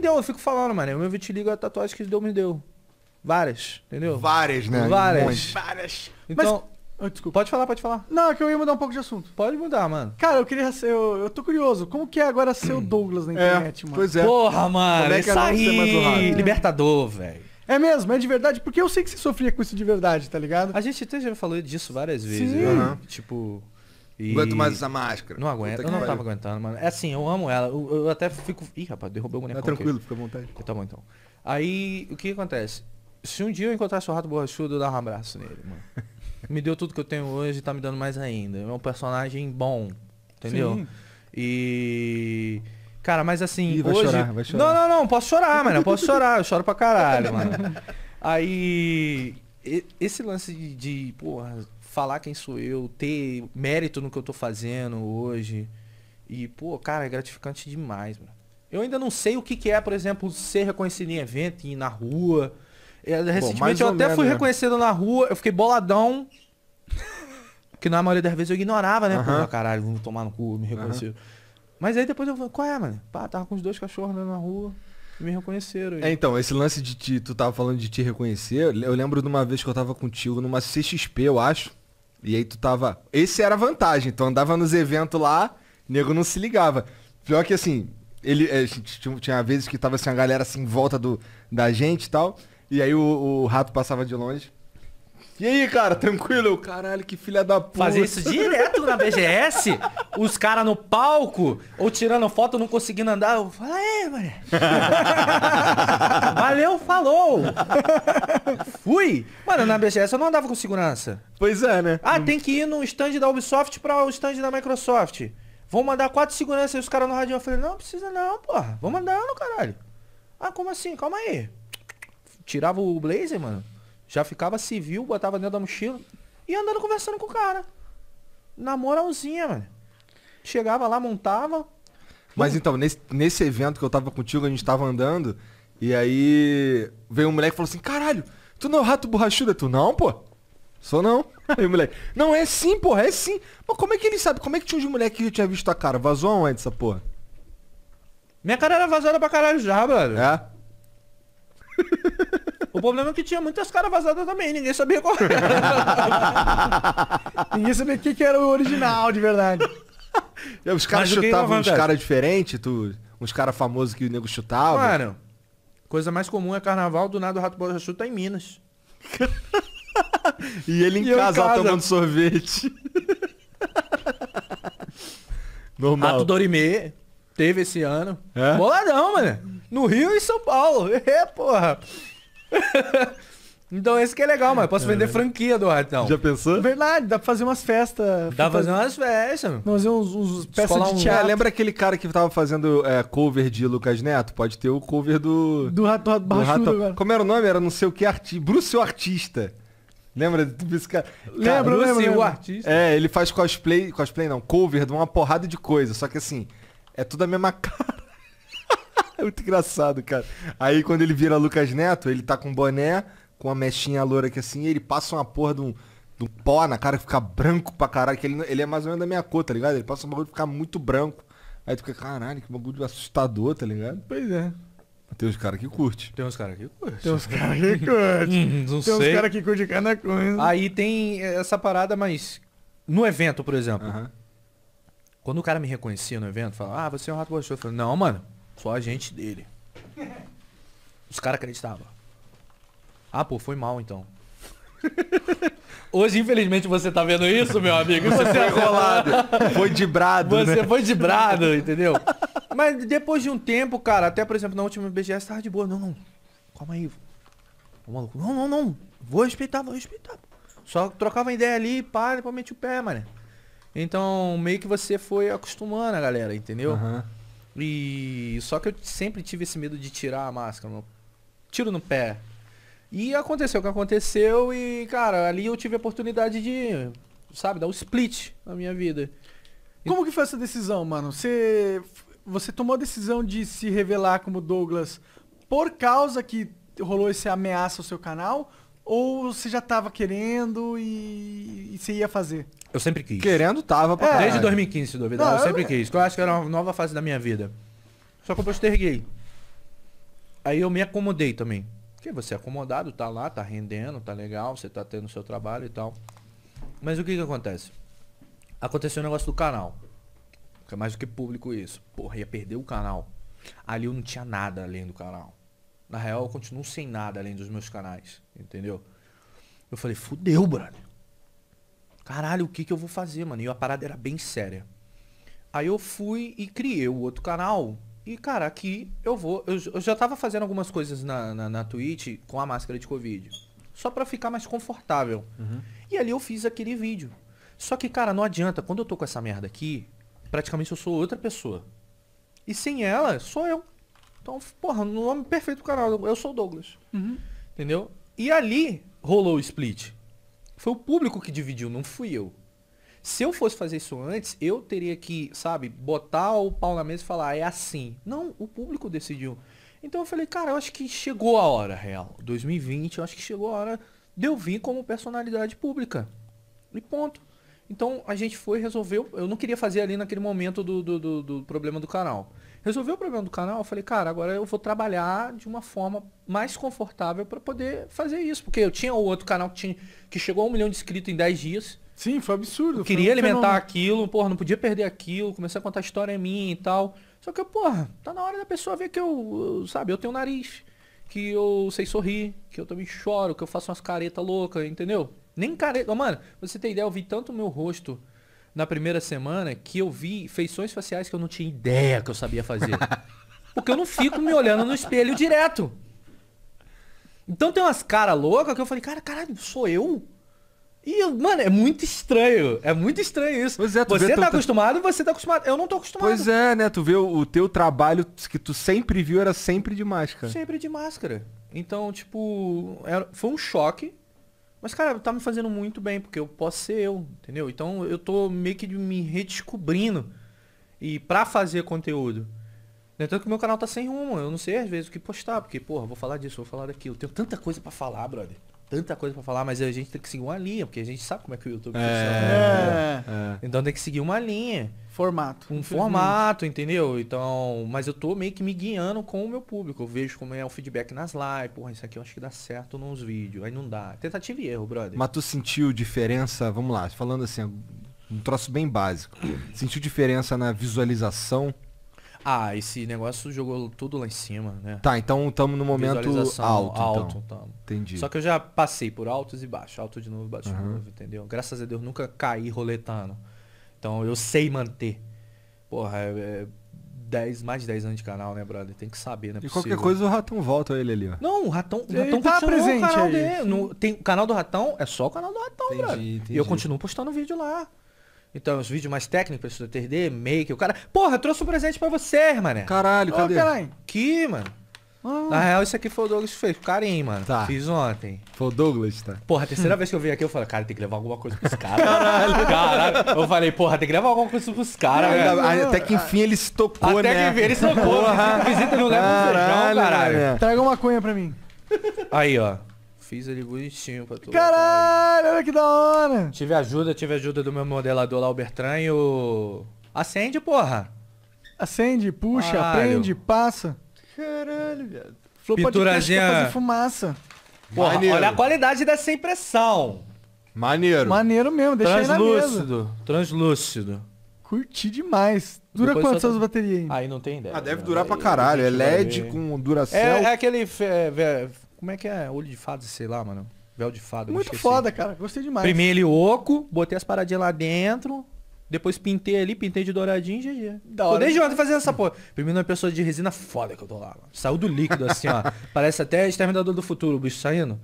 deu, eu fico falando, mano. O meu vitiligo é a tatuagem que Deus me deu. Várias, entendeu? Várias, né? Várias. Várias. Então, Mas... Ah, desculpa. Pode falar, pode falar. Não, é que eu ia mudar um pouco de assunto. Pode mudar, mano. Cara, eu queria ser. Eu, eu tô curioso. Como que é agora ser o hum. Douglas na é, internet, é, mano? Pois é. Porra, mano. Como é que é aí, libertador, velho. É mesmo, é de verdade, porque eu sei que você sofria com isso de verdade, tá ligado? A gente até já falou disso várias vezes. Sim. Né? Uhum. Tipo. E... Aguento mais essa máscara. Não aguento, eu não tava aguentando, mano. É assim, eu amo ela. Eu, eu até fico. Ih, rapaz, derrubei o boneco. Tá tranquilo, fica à vontade. Tá bom então. Aí, o que acontece? Se um dia eu encontrasse o rato borrachudo, eu dava um abraço nele, mano. me deu tudo que eu tenho hoje e tá me dando mais ainda. É um personagem bom. Entendeu? Sim. E. Cara, mas assim. Ih, vai hoje... chorar, vai chorar. Não, não, não, posso chorar, mano. Eu posso chorar, eu choro pra caralho, mano. Aí. Esse lance de, de porra falar quem sou eu, ter mérito no que eu tô fazendo hoje. E, pô, cara, é gratificante demais, mano. Eu ainda não sei o que, que é, por exemplo, ser reconhecido em evento, ir na rua. É, recentemente Bom, eu até menos, fui né? reconhecido na rua, eu fiquei boladão. que na maioria das vezes eu ignorava, né? porra Pô, caralho, vamos tomar no cu, me reconheceram. Mas aí depois eu falei, qual é, mano? Pá, tava com os dois cachorros andando na rua me reconheceram. É, então, esse lance de te, tu tava falando de te reconhecer, eu lembro de uma vez que eu tava contigo numa CXP, eu acho. E aí tu tava. Esse era a vantagem. Tu andava nos eventos lá, nego não se ligava. Pior que assim, ele. É, tinha, tinha vezes que tava assim, a galera assim em volta do, da gente e tal. E aí o, o rato passava de longe. E aí, cara, tranquilo? caralho, que filha da puta. Fazer isso direto na BGS? os caras no palco, ou tirando foto, não conseguindo andar. Eu falo, é, mano falou! Fui! Mano, na BGS eu não andava com segurança. Pois é, né? Ah, tem que ir no stand da Ubisoft para o stand da Microsoft. Vão mandar quatro seguranças e os caras no rádio Eu falei, não, precisa não, porra. Vou mandar eu no caralho. Ah, como assim? Calma aí. Tirava o blazer, mano. Já ficava civil, botava dentro da mochila. E andando conversando com o cara. Na moralzinha, mano. Chegava lá, montava. Mas então, nesse, nesse evento que eu tava contigo, a gente tava andando. E aí veio um moleque e falou assim, caralho, tu não é o rato borrachudo? Tu não, pô? Sou não. Aí o moleque, não, é sim, porra, é sim. Mas como é que ele sabe? Como é que tinha um moleque que já tinha visto a cara? Vazou aonde essa porra? Minha cara era vazada pra caralho já, brother. É? O problema é que tinha muitas caras vazadas também, ninguém sabia qual era. ninguém sabia o que, que era o original, de verdade. E os caras chutavam uns caras diferentes, uns caras famosos que o nego chutava. Mano, Coisa mais comum é carnaval, do nada o Rato Borrachudo tá em Minas. e ele em, e casa, em casa tomando sorvete. Normal. Rato Dorimê teve esse ano. É? Boladão, mano. No Rio e São Paulo. É, porra. Então esse que é legal, mas posso vender é. franquia do ratão. Já pensou? Verdade, dá pra fazer umas festas. Dá pra fazer umas festas. Mano. Fazer uns, uns peças de um... teatro. lembra aquele cara que tava fazendo é, cover de Lucas Neto? Pode ter o cover do... Do Rato, rato, do rato... Agora. Como era o nome? Era não sei o que artista. Bruce o Artista. Lembra desse cara? Lembra, Bruce lembra, o Artista. É, ele faz cosplay... Cosplay não, cover de uma porrada de coisa. Só que assim, é tudo a mesma cara. é muito engraçado, cara. Aí quando ele vira Lucas Neto, ele tá com boné com uma mechinha loura aqui assim, ele passa uma porra de um, de um pó na cara que fica branco pra caralho, que ele, ele é mais ou menos da minha cor, tá ligado? Ele passa um bagulho que fica muito branco. Aí tu fica, caralho, que bagulho assustador, tá ligado? Pois é. Tem uns caras que curte. Tem uns caras que curte. Tem uns caras que curte. Hum, não tem sei. uns caras que curte cada coisa. Aí tem essa parada, mas no evento, por exemplo. Uh -huh. Quando o cara me reconhecia no evento, falava, ah, você é um rato gostoso. Eu falei, não, mano, só a gente dele. Os caras acreditavam. Ah, pô, foi mal então. Hoje, infelizmente, você tá vendo isso, meu amigo. Você, foi tá rolado. Foi de brado. Você né? foi de brado, entendeu? Mas depois de um tempo, cara, até por exemplo, na última BGS tava de boa. Não, não. Calma aí. O maluco. Não, não, não. Vou respeitar, vou respeitar. Só trocava ideia ali, pá, depois meti o pé, mano. Então, meio que você foi acostumando a galera, entendeu? Uhum. E só que eu sempre tive esse medo de tirar a máscara. Tiro no pé, e aconteceu o que aconteceu e, cara, ali eu tive a oportunidade de, sabe, dar um split na minha vida. Como que foi essa decisão, mano? Você, você tomou a decisão de se revelar como Douglas por causa que rolou essa ameaça ao seu canal? Ou você já tava querendo e, e você ia fazer? Eu sempre quis. Querendo, tava. é. Desde 2015, se duvidar, Não, eu sempre eu... quis. Eu acho que era uma nova fase da minha vida. Só que eu posterguei. Aí eu me acomodei também. Porque você é acomodado, tá lá, tá rendendo, tá legal, você tá tendo seu trabalho e tal. Mas o que que acontece? Aconteceu o um negócio do canal. Que é mais do que público isso. Porra, ia perder o canal. Ali eu não tinha nada além do canal. Na real, eu continuo sem nada além dos meus canais. Entendeu? Eu falei, fudeu, brother. Caralho, o que que eu vou fazer, mano? E a parada era bem séria. Aí eu fui e criei o outro canal e, cara, aqui eu vou. Eu, eu já tava fazendo algumas coisas na, na, na Twitch com a máscara de Covid. Só para ficar mais confortável. Uhum. E ali eu fiz aquele vídeo. Só que, cara, não adianta. Quando eu tô com essa merda aqui, praticamente eu sou outra pessoa. E sem ela, sou eu. Então, porra, no nome perfeito do canal, eu sou o Douglas. Uhum. Entendeu? E ali rolou o split. Foi o público que dividiu, não fui eu. Se eu fosse fazer isso antes, eu teria que, sabe, botar o pau na mesa e falar, ah, é assim. Não, o público decidiu. Então eu falei, cara, eu acho que chegou a hora, real. 2020, eu acho que chegou a hora de eu vir como personalidade pública. E ponto. Então a gente foi, resolveu. Eu não queria fazer ali naquele momento do, do, do, do problema do canal. Resolveu o problema do canal, eu falei, cara, agora eu vou trabalhar de uma forma mais confortável para poder fazer isso. Porque eu tinha o outro canal que, tinha, que chegou a um milhão de inscritos em 10 dias. Sim, foi absurdo. Eu queria um alimentar fenômeno. aquilo, porra, não podia perder aquilo, comecei a contar a história minha e tal. Só que, porra, tá na hora da pessoa ver que eu, eu sabe, eu tenho um nariz, que eu sei sorrir, que eu também choro, que eu faço umas caretas loucas, entendeu? Nem careta. Mano, você tem ideia, eu vi tanto o meu rosto na primeira semana que eu vi feições faciais que eu não tinha ideia que eu sabia fazer. Porque eu não fico me olhando no espelho direto. Então tem umas caras loucas que eu falei, cara, caralho, sou eu? E, mano, é muito estranho. É muito estranho isso. Pois é, tu você vê, tá, tá acostumado, você tá acostumado. Eu não tô acostumado. Pois é, né? Tu vê o, o teu trabalho que tu sempre viu era sempre de máscara. Sempre de máscara. Então, tipo, era... É, foi um choque. Mas, cara, tá me fazendo muito bem, porque eu posso ser eu, entendeu? Então eu tô meio que me redescobrindo. E pra fazer conteúdo. Né, tanto que meu canal tá sem rumo. Eu não sei às vezes o que postar, porque, porra, vou falar disso, vou falar daquilo. Tenho tanta coisa para falar, brother tanta coisa para falar, mas a gente tem que seguir uma linha, porque a gente sabe como é que o YouTube é, funciona. É. é. é. Então tem que seguir uma linha. Formato. Um formato, entendeu? Então, mas eu tô meio que me guiando com o meu público. Eu vejo como é o feedback nas lives. Porra, isso aqui eu acho que dá certo nos vídeos. Aí não dá. Tentativa e erro, brother. Mas tu sentiu diferença, vamos lá, falando assim, um troço bem básico. Sentiu diferença na visualização ah, esse negócio jogou tudo lá em cima, né? Tá, então estamos no momento alto. Então. Alto, então. Entendi. Só que eu já passei por altos e baixos. Alto de novo, baixo de novo, entendeu? Graças a Deus nunca caí roletando. Então eu sei manter. Porra, é, é mais de 10 anos de canal, né, brother? Tem que saber, né? E possível. qualquer coisa o Ratão volta ele ali, ó. Não, o Ratão, o Ratão tá presente o canal aí. dele. É, no, tem, o canal do Ratão é só o canal do Ratão, entendi, brother. Entendi. E eu continuo postando vídeo lá. Então, os é vídeos mais técnicos, do 3D, make, o cara. Porra, trouxe um presente pra você, mané. Caralho, cadê? Peraí. Que, mano. Ah. Na real, isso aqui foi o Douglas que fez. Carinho, mano. Tá. Fiz ontem. Foi o Douglas, tá? Porra, a terceira vez que eu vim aqui, eu falei, cara, tem que levar alguma coisa pros caras. Caralho. Caralho. Eu falei, porra, tem que levar alguma coisa pros caras. até que enfim ele se tocou, até né? Até que enfim ele se tocou. Visita, visita não leva um feijão, caralho. Né? Traga uma cunha pra mim. Aí, ó fiz ele bonitinho pra tu. Caralho, olha que da hora! Tive ajuda, tive ajuda do meu modelador lá, o Bertran, e o... Acende, porra! Acende, puxa, Caralho. prende, passa. Caralho, viado. Flow Pinturazinha... fazer fumaça. Porra, Maneiro. olha a qualidade dessa impressão. Maneiro. Maneiro mesmo, deixa aí na mesa. Translúcido, translúcido. Curti demais. Dura Depois quantas baterias aí? Aí não tem ideia. Ah, deve durar aí, pra caralho. É LED com duração. É, é aquele... É, como é que é? Olho de fada, sei lá, mano. Véu de fada. Muito foda, cara. Gostei demais. Primeiro ele oco, botei as paradinhas lá dentro. Depois pintei ali, pintei de douradinho e GG. Tô desde ontem fazendo essa porra. Primeiro uma pessoa de resina foda que eu tô lá, mano. Saiu do líquido assim, ó. Parece até Exterminador do Futuro, o bicho saindo.